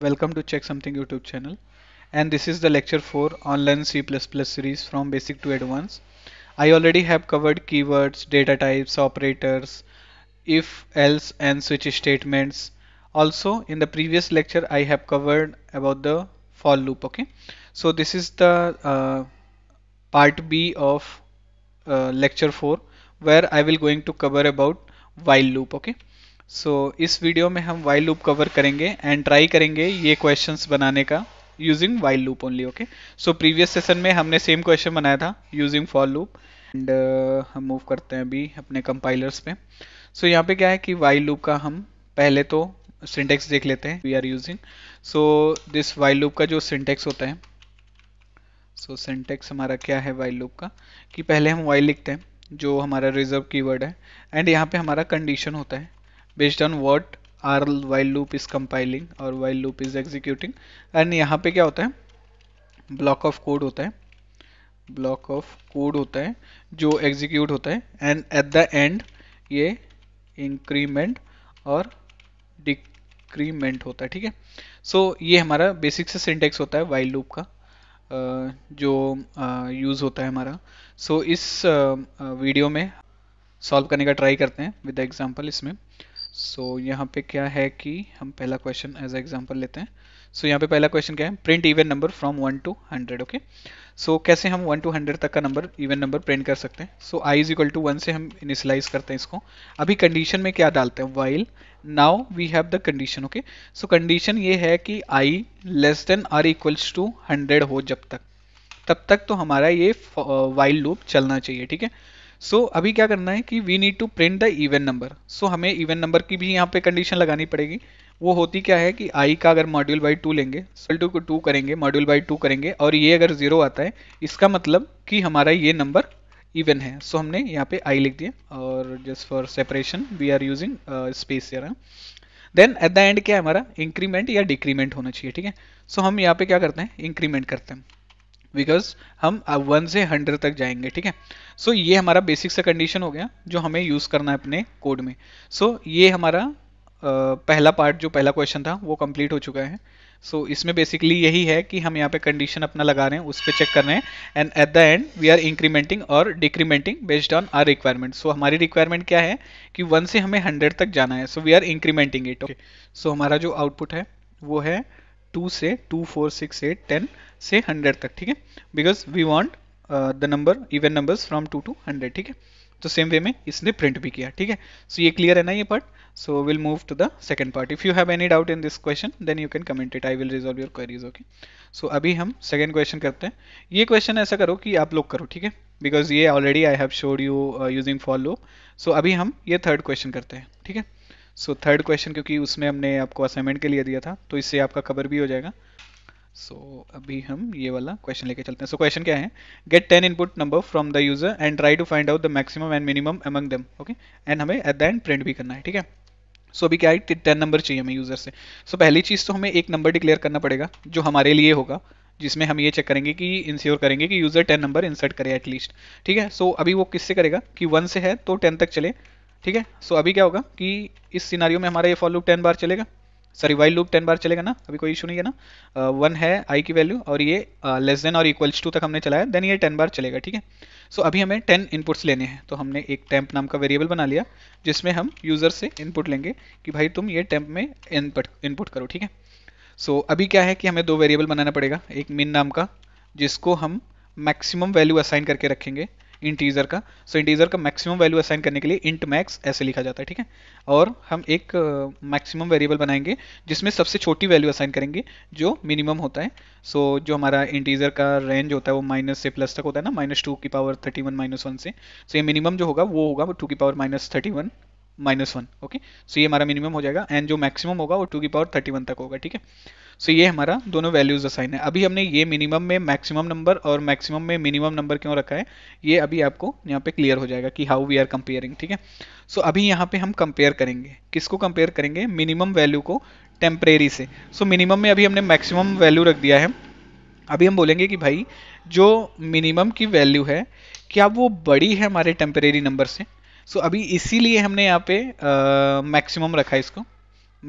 Welcome to Check Something YouTube channel and this is the lecture 4 online C++ series from basic to advanced. I already have covered keywords, data types, operators, if, else and switch statements. Also in the previous lecture I have covered about the for loop okay. So this is the uh, part B of uh, lecture 4 where I will going to cover about while loop okay. So so, इस video में हम while loop cover करेंगे and try करेंगे ये questions बनाने का using while loop only okay so previous session में हमने सेम क्वेश्चन बनाया था यूजिंग फॉर लूप एंड हम मूव करते हैं अभी अपने कंपाइलर्स पे सो so, यहाँ पे क्या है कि वाइल लूप का हम पहले तो सिंटेक्स देख लेते हैं we are using so this while loop का जो सिंटेक्स होता है सो so, सिंटेक्स हमारा क्या है वाइल लूप का कि पहले हम वाइल लिखते हैं जो हमारा रिजर्व कीवर्ड है एंड यहाँ पे हमारा कंडीशन होता है based on what our while loop is compiling और while loop is executing and यहाँ पे क्या होता है ब्लॉक ऑफ कोड होता है ब्लॉक ऑफ कोड होता है जो एग्जीक्यूट होता है एंड एट द एंड ये इंक्रीमेंट और डिक्रीमेंट होता है ठीक है सो so, ये हमारा बेसिक से सिंटेक्स होता है वाइल्ड लूप का जो यूज़ होता है हमारा सो so, इस वीडियो में सॉल्व करने का ट्राई करते हैं विद एग्जांपल इसमें सो so, यहाँ पे क्या है कि हम पहला क्वेश्चन एज एग्जांपल लेते हैं सो so, यहाँ पे पहला क्वेश्चन क्या है print even number from one to hundred okay so कैसे हम वन टू हंड्रेड तक का नंबर इवन नंबर प्रिंट कर सकते हैं so I is equal to one से हम इनिशलाइज करते हैं इसको अभी कंडीशन में क्या डालते हैं while now we have the condition okay so condition ये है कि I less than or equals to hundred हो जब तक तब तक तो हमारा ये वाइल्ड uh, लूप चलना चाहिए ठीक है सो so, अभी क्या करना है कि we need to print the even number so हमें इवन नंबर की भी यहाँ पे कंडीशन लगानी पड़ेगी वो होती क्या है कि आई का अगर मॉड्यूल बाई टू लेंगे टू को टू करेंगे मॉड्यूल बाई टू करेंगे और ये अगर जीरो आता है इसका मतलब कि हमारा ये नंबर इवन है सो so, हमने यहाँ पे आई लिख दिया और just for separation we are using space then at the end क्या है हमारा इंक्रीमेंट या डिक्रीमेंट होना चाहिए ठीक है सो so, हम यहाँ पे क्या करते हैं इंक्रीमेंट करते हैं बिकॉज हम वन से हंड्रेड तक जाएंगे ठीक है सो ये हमारा बेसिक सा कंडीशन हो गया जो हमें यूज़ करना है अपने कोड में सो so, ये हमारा पहला पार्ट जो पहला क्वेश्चन था वो कंप्लीट हो चुका है सो so, इसमें बेसिकली यही है कि हम यहाँ पे कंडीशन अपना लगा रहे हैं उस पर चेक कर रहे हैं and at the end we are incrementing और decrementing based on our requirement so हमारी रिक्वायरमेंट क्या है कि वन से हमें हंड्रेड तक जाना है so we are incrementing it okay so हमारा जो आउटपुट है वो है टू से two four six eight ten से हंड्रेड तक ठीक है because we want the number even number from two two 100 ठीक है तो सेम वे में इसने प्रिंट भी किया ठीक है सो ये क्लियर है ना ये part so will move to the second part if you have any doubt in this question then you can comment it I will resolve your queries okay so अभी हम सेकेंड क्वेश्चन करते हैं ये question ऐसा करो कि आप लोग करो ठीक है बिकॉज ये already I have showed you using for so अभी हम ये थर्ड क्वेश्चन करते हैं ठीक है सो थर्ड क्वेश्चन क्योंकि उसमें हमने आपको असाइनमेंट के लिए दिया था तो इससे आपका कवर भी हो जाएगा सो so, अभी हम ये वाला क्वेश्चन लेके चलते हैं सो so, क्वेश्चन क्या है get ten input number from the user and try to find out the maximum and minimum among them okay and हमें एट द एंड प्रिंट भी करना है ठीक है सो so, अभी क्या है टेन नंबर चाहिए हमें यूजर से सो so, पहली चीज़ तो हमें एक नंबर डिक्लेयर करना पड़ेगा जो हमारे लिए होगा जिसमें हम ये चेक करेंगे कि इंश्योर करेंगे कि यूजर टेन नंबर इंसर्ट करे एटलीस्ट ठीक है सो so, अभी वो किससे करेगा कि वन से है तो टेन तक चले ठीक है सो so, अभी क्या होगा कि इस सिनारियो में हमारा ये फॉलो टेन बार चलेगा सॉरी वाइल लूप टेन बार चलेगा ना अभी कोई इशू नहीं है ना वन uh, है आई की वैल्यू और ये लेस uh, देन और इक्वल्स टू तक हमने चलाया देन ये टेन बार चलेगा ठीक है सो अभी हमें टेन इनपुट्स लेने हैं तो हमने एक टैंप नाम का वेरिएबल बना लिया जिसमें हम यूज़र से इनपुट लेंगे कि भाई तुम ये टैंप में इनपुट इनपुट करो ठीक है सो अभी क्या है कि हमें दो वेरिएबल बनाना पड़ेगा एक मिन नाम का जिसको हम मैक्सिमम वैल्यू असाइन करके रखेंगे इंटीजर का सो so, इंटीजर का मैक्सिमम वैल्यू असाइन करने के लिए इंट मैक्स ऐसे लिखा जाता है ठीक है और हम एक मैक्सिमम uh, वेरिएबल बनाएंगे जिसमें सबसे छोटी वैल्यू असाइन करेंगे जो मिनिमम होता है सो so, जो हमारा इंटीजर का रेंज होता है वो माइनस से प्लस तक होता है ना माइनस टू की power thirty one minus one से सो so, ये मिनिमम जो होगा वो होगा टू की power minus thirty one minus one okay so ये हमारा मिनिमम हो जाएगा एंड जो मैक्सिमम होगा वो टू की पावर थर्टी वन तक होगा ठीक है सो ये हमारा दोनों वैल्यूज असाइन है अभी हमने ये मिनिमम में मैक्सिमम नंबर और मैक्सिमम में मिनिमम नंबर क्यों रखा है ये अभी आपको यहाँ पे क्लियर हो जाएगा कि हाउ वी आर कंपेयरिंग ठीक है सो अभी यहाँ पे हम कंपेयर करेंगे किसको कंपेयर करेंगे मिनिमम वैल्यू को टेम्परेरी से सो so, मिनिमम में अभी हमने मैक्सिमम वैल्यू रख दिया है अभी हम बोलेंगे कि भाई जो मिनिमम की वैल्यू है क्या वो बड़ी है हमारे टेम्परेरी नंबर से सो so, अभी इसीलिए हमने यहाँ पे मैक्सिमम रखा है इसको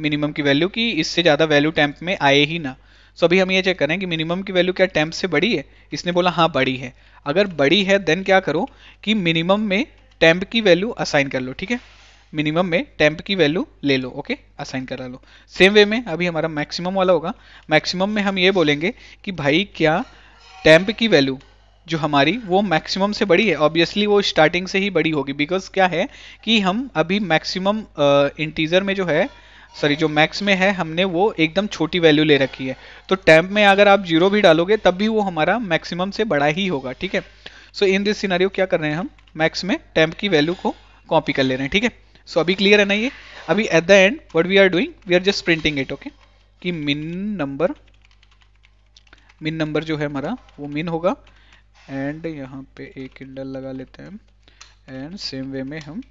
मिनिमम की वैल्यू कि इससे ज़्यादा वैल्यू टैंप में आए ही ना सो so, अभी हम ये चेक करें कि मिनिमम की वैल्यू क्या टैंप से बड़ी है इसने बोला हाँ बड़ी है अगर बड़ी है देन क्या करो कि मिनिमम में टैंप की वैल्यू असाइन कर लो ठीक है मिनिमम में टैंप की वैल्यू ले लो ओके असाइन करा लो सेम वे में अभी हमारा मैक्सिमम वाला होगा मैक्सिमम में हम ये बोलेंगे कि भाई क्या टैंप की वैल्यू जो हमारी वो मैक्सिमम से बड़ी है ऑब्वियसली वो स्टार्टिंग से ही बड़ी होगी बिकॉज क्या है कि हम अभी मैक्सिमम इंटीजर में जो है सॉरी जो मैक्स में है हमने वो एकदम छोटी वैल्यू ले रखी है तो टैंप में अगर आप जीरो भी डालोगे तब भी वो हमारा मैक्सिमम से बड़ा ही होगा ठीक है सो इन दिस सिनारी क्या कर रहे हैं हम मैक्स में टैंप की वैल्यू को कॉपी कर ले रहे हैं ठीक है सो so, अभी क्लियर है ना ये अभी at the end what we are doing we are just printing it okay कि मिन नंबर मिन नंबर जो है हमारा वो मिन होगा एंड यहाँ पे एक इंडल लगा लेते हैं एंड सेम वे में हम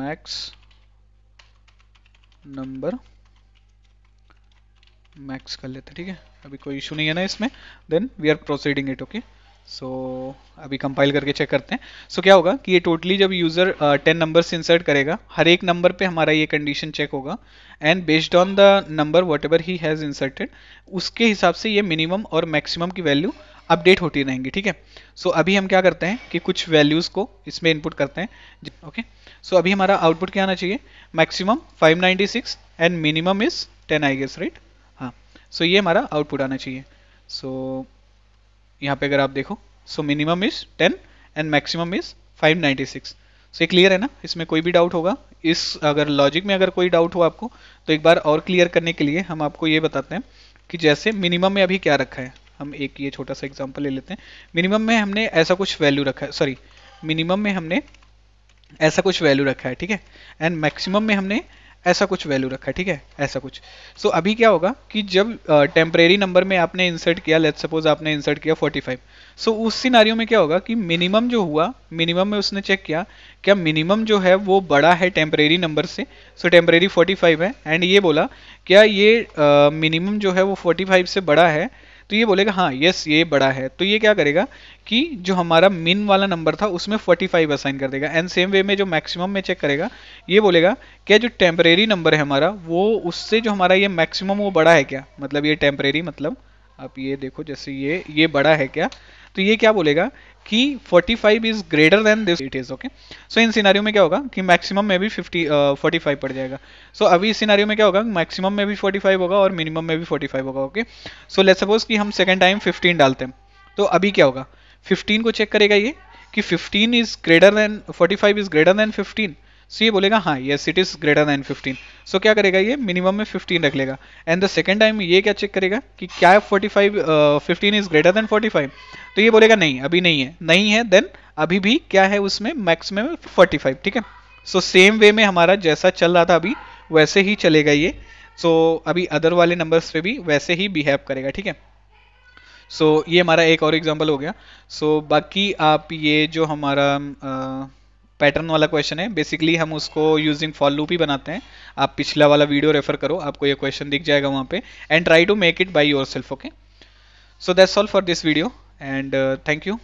मैक्स नंबर मैक्स कर लेते हैं ठीक है अभी कोई इशू नहीं है ना इसमें then we are proceeding it okay so अभी कंपाइल करके चेक करते हैं सो so, क्या होगा कि ये टोटली जब यूज़र टेन नंबर इंसर्ट करेगा हर एक नंबर पे हमारा ये कंडीशन चेक होगा and based on the number what he has inserted उसके हिसाब से ये मिनिमम और मैक्सिमम की वैल्यू अपडेट होती रहेंगी ठीक है सो so, अभी हम क्या करते हैं कि कुछ वैल्यूज़ को इसमें इनपुट करते हैं ओके सो so, अभी हमारा आउटपुट क्या आना चाहिए maximum 596 and minimum is 10 I guess right हाँ सो so, ये हमारा आउटपुट आना चाहिए सो so, यहाँ पे अगर आप देखो so minimum is 10 and maximum is 596 so so, ये क्लियर है ना इसमें कोई भी डाउट होगा इस अगर लॉजिक में अगर कोई डाउट हो आपको तो एक बार और क्लियर करने के लिए हम आपको ये बताते हैं कि जैसे मिनिमम में अभी क्या रखा है हम एक ये छोटा सा एग्जाम्पल ले लेते हैं मिनिमम में हमने ऐसा कुछ वैल्यू रखा है सॉरी मिनिमम में हमने ऐसा कुछ वैल्यू रखा है ठीक है एंड मैक्सिमम में हमने ऐसा कुछ वैल्यू रखा है ठीक है ऐसा कुछ सो so, अभी क्या होगा कि जब टेम्परेरी uh, नंबर में आपने इंसर्ट किया लेट सपोज आपने इंसर्ट किया 45 सो so, उस सिनारियों में क्या होगा कि मिनिमम जो हुआ मिनिमम में उसने चेक किया क्या मिनिमम जो है वो बड़ा है टेम्परेरी नंबर से सो टेम्परेरी 45 है एंड ये बोला क्या ये मिनिमम uh, जो है वो 45 से बड़ा है तो ये बोलेगा हाँ यस ये बड़ा है तो ये क्या करेगा कि जो हमारा मिन वाला नंबर था उसमें 45 असाइन कर देगा एंड सेम वे में जो मैक्सिमम में चेक करेगा ये बोलेगा क्या जो टेम्परेरी नंबर है हमारा वो उससे जो हमारा ये मैक्सिमम वो बड़ा है क्या मतलब ये टेम्परेरी मतलब आप ये देखो जैसे ये ये बड़ा है क्या तो ये क्या बोलेगा कि 45 is greater than this it is okay so in सिनारियों में क्या होगा कि मैक्सिमम में भी 50 uh, 45 पड़ जाएगा सो so, अभी इस सिनारियों में क्या होगा मैक्सिमम में भी 45 होगा और मिनिमम में भी 45 होगा ओके सो लेट सपोज कि हम सेकेंड टाइम 15 डालते हैं तो अभी क्या होगा 15 को चेक करेगा ये कि 15 is greater than 45 is greater than 15 so ये बोलेगा हाँ yes it is greater than fifteen so क्या करेगा ये मिनिमम में फिफ्टीन रख लेगा एंड द सेकेंड टाइम ये क्या चेक करेगा कि क्या forty five fifteen is greater than forty five तो ये बोलेगा नहीं अभी नहीं है नहीं है देन अभी भी क्या है उसमें मैक्सिमम फोर्टी फाइव ठीक है सो सेम वे में हमारा जैसा चल रहा था अभी वैसे ही चलेगा ये सो so, अभी अदर वाले नंबर्स पे भी वैसे ही बिहेव करेगा ठीक है सो so, ये हमारा एक और एग्जाम्पल हो गया सो so, बाकी आप ये जो हमारा आ, uh, पैटर्न वाला क्वेश्चन है बेसिकली हम उसको यूजिंग फॉर लूप ही बनाते हैं आप पिछला वाला वीडियो रेफर करो आपको ये क्वेश्चन दिख जाएगा वहाँ पे and try to make it by yourself okay so that's all for this video and thank you